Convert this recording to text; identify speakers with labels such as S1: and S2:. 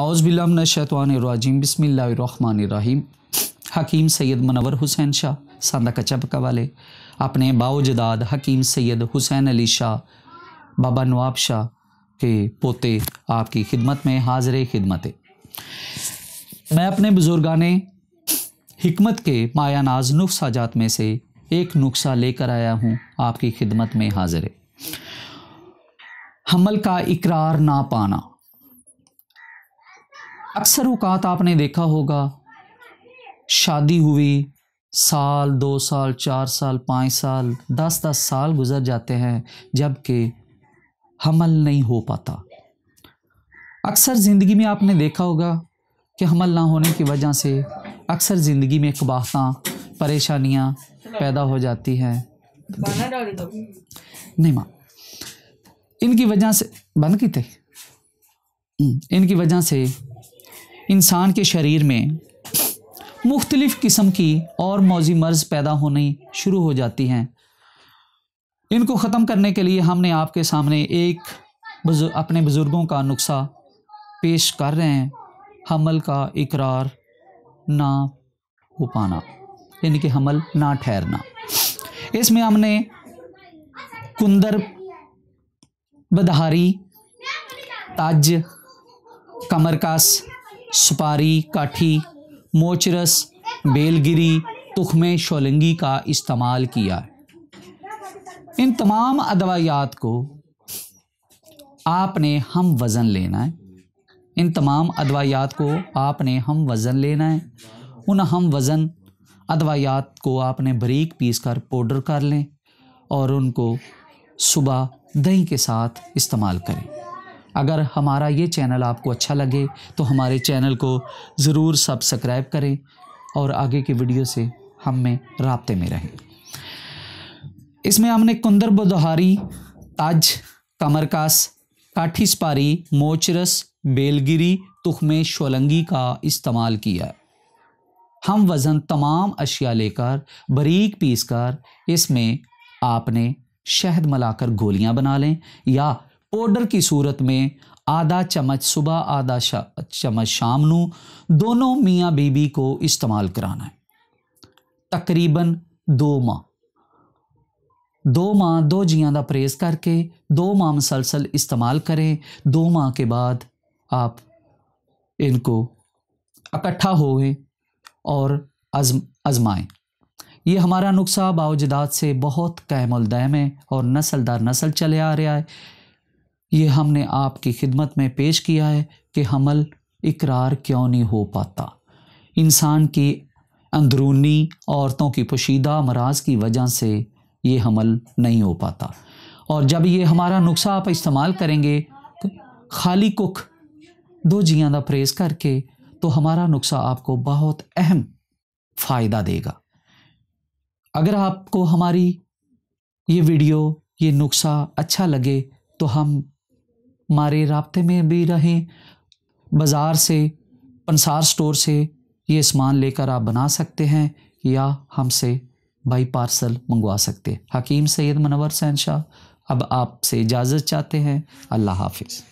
S1: औज़बिल्लाम शैतवानरजीम बसमीम हकीम सैयद मनवर हुसैन शाह सांदा पक्का वाले अपने बाओजदाद हकीम सैयद हुसैन अली शाह बाबा नवाब शाह के पोते आपकी खिदमत में हाजिर खिदमत मैं अपने बुजुर्गान हमत के माया नाज जात में से एक नुस्खा लेकर आया हूँ आपकी खिदमत में हाजिर हमल का इकरार ना पाना अक्सर अवकात आपने देखा होगा शादी हुई साल दो साल चार साल पाँच साल दस दस साल गुजर जाते हैं जबकि हमल नहीं हो पाता अक्सर ज़िंदगी में आपने देखा होगा कि हमल ना होने की वजह से अक्सर ज़िंदगी में कबाहता परेशानियाँ पैदा हो जाती हैं तो? नहीं माँ इनकी वजह से बंद की थे हम्म, इनकी वजह से इंसान के शरीर में मुख्तलिफ़ किस्म की और मौजी मर्ज़ पैदा होनी शुरू हो जाती हैं इनको ख़त्म करने के लिए हमने आपके सामने एक बुजुर्ग अपने बुज़ुर्गों का नुस्खा पेश कर रहे हैं हमल का इकरार ना हो पाना यानी कि हमल ना ठहरना इसमें हमने कुंदर बदहारी ताज कमरकास सुपारी काठी मोचरस बेलगिरी तुखमे शोलंगी का इस्तेमाल किया है इन तमाम अदवायात को आपने हम वज़न लेना है इन तमाम अदवायात को आपने हम वज़न लेना है उन हम वज़न अदवायात को आपने बरीक पीस कर पाउडर कर लें और उनको सुबह दही के साथ इस्तेमाल करें अगर हमारा ये चैनल आपको अच्छा लगे तो हमारे चैनल को ज़रूर सब्सक्राइब करें और आगे की वीडियो से हम में रबते में रहें इसमें हमने कुंदर बदहारी ताज कमरकास काठी स्पारी मोचरस बेलगिरी तुखमे शोलंगी का इस्तेमाल किया हम वज़न तमाम अशिया लेकर बरीक पीस कर इसमें आपने शहद मिलाकर गोलियां बना लें या पाउडर की सूरत में आधा चम्मच सुबह आधा चम्मच शाम नू दोनों मियाँ बीबी को इस्तेमाल कराना है तकरीबन दो माह दो माह दो जिया का परहेज़ करके दो माह मुसलसल इस्तेमाल करें दो माह के बाद आप इनको इकट्ठा हो गए और अजम आजमाएँ ये हमारा नुस्खा बावजदाद से बहुत कैमलदैम है और नसल दर नसल चले आ रहा है ये हमने आपकी खिदमत में पेश किया है कि हमल इकरार क्यों नहीं हो पाता इंसान की अंदरूनी औरतों की पोशीदा मराज की वजह से ये हमल नहीं हो पाता और जब ये हमारा नुस्खा आप इस्तेमाल करेंगे तो खाली कुक दो जिया का परहेज़ करके तो हमारा नुस्खा आपको बहुत अहम फ़ायदा देगा अगर आपको हमारी ये वीडियो ये नुस्खा अच्छा लगे तो हम हमारे रबते में भी रहें बाज़ार से पंसार स्टोर से ये सामान लेकर आप बना सकते हैं या हमसे बाई पार्सल मंगवा सकते हैं हकीम सैद मनवर सैन शाह अब आपसे इजाज़त चाहते हैं अल्लाह हाफिज़